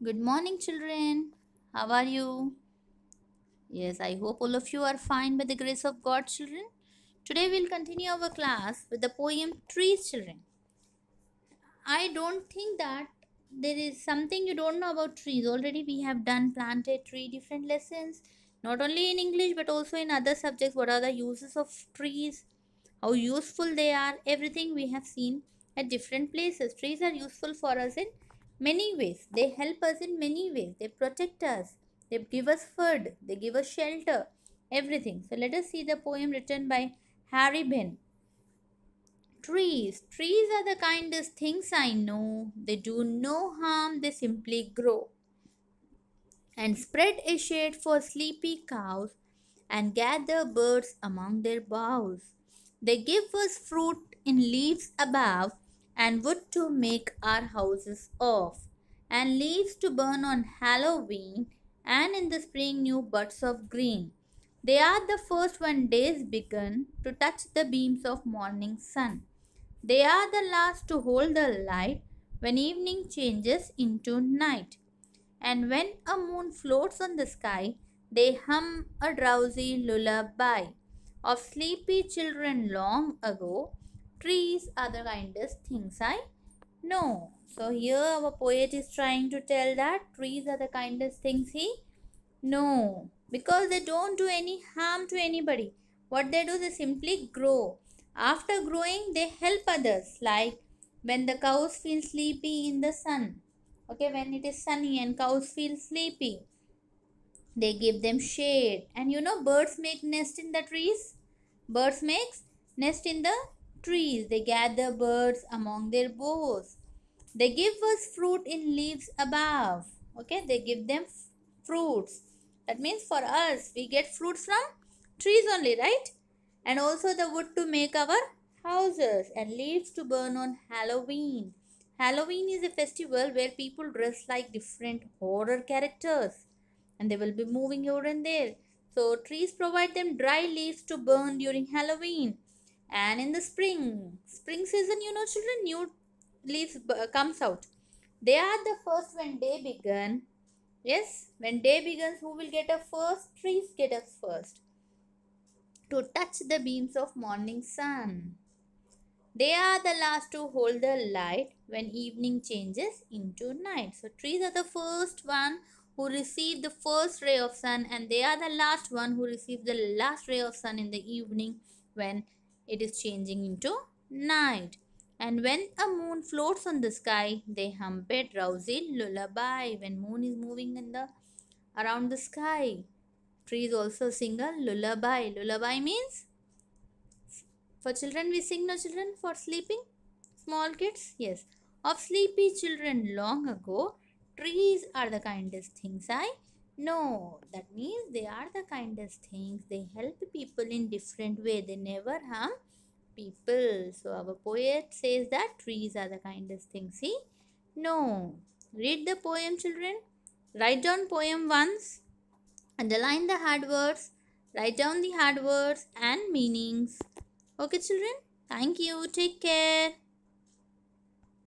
Good morning, children. How are you? Yes, I hope all of you are fine by the grace of God, children. Today we'll continue our class with the poem Trees, children. I don't think that there is something you don't know about trees. Already we have done planted tree different lessons, not only in English but also in other subjects. What are the uses of trees? How useful they are? Everything we have seen at different places. Trees are useful for us in many ways. They help us in many ways. They protect us. They give us food. They give us shelter. Everything. So let us see the poem written by Harry Benn. Trees. Trees are the kindest things I know. They do no harm. They simply grow. And spread a shade for sleepy cows and gather birds among their boughs. They give us fruit in leaves above and wood to make our houses of, and leaves to burn on Halloween, and in the spring new buds of green. They are the first when days begin to touch the beams of morning sun. They are the last to hold the light when evening changes into night. And when a moon floats on the sky, they hum a drowsy lullaby of sleepy children long ago trees are the kindest things I know. So here our poet is trying to tell that trees are the kindest things he know because they don't do any harm to anybody. What they do, they simply grow. After growing, they help others like when the cows feel sleepy in the sun. Okay, when it is sunny and cows feel sleepy, they give them shade. And you know birds make nest in the trees. Birds makes nest in the trees. They gather birds among their boughs. They give us fruit in leaves above. Okay, they give them fruits. That means for us, we get fruits from trees only, right? And also the wood to make our houses and leaves to burn on Halloween. Halloween is a festival where people dress like different horror characters and they will be moving here and there. So trees provide them dry leaves to burn during Halloween and in the spring spring season you know children new leaves comes out they are the first when day begins. yes when day begins who will get up first trees get up first to touch the beams of morning sun they are the last to hold the light when evening changes into night so trees are the first one who receive the first ray of sun and they are the last one who receive the last ray of sun in the evening when it is changing into night. And when a moon floats on the sky, they hum a drowsy lullaby. When moon is moving in the around the sky, trees also sing a lullaby. Lullaby means for children we sing no children for sleeping. Small kids, yes. Of sleepy children long ago, trees are the kindest things I no, that means they are the kindest things. They help people in different way. They never harm people. So our poet says that trees are the kindest thing. See? No. Read the poem, children. Write down poem once. Underline the hard words. Write down the hard words and meanings. Okay, children? Thank you. Take care.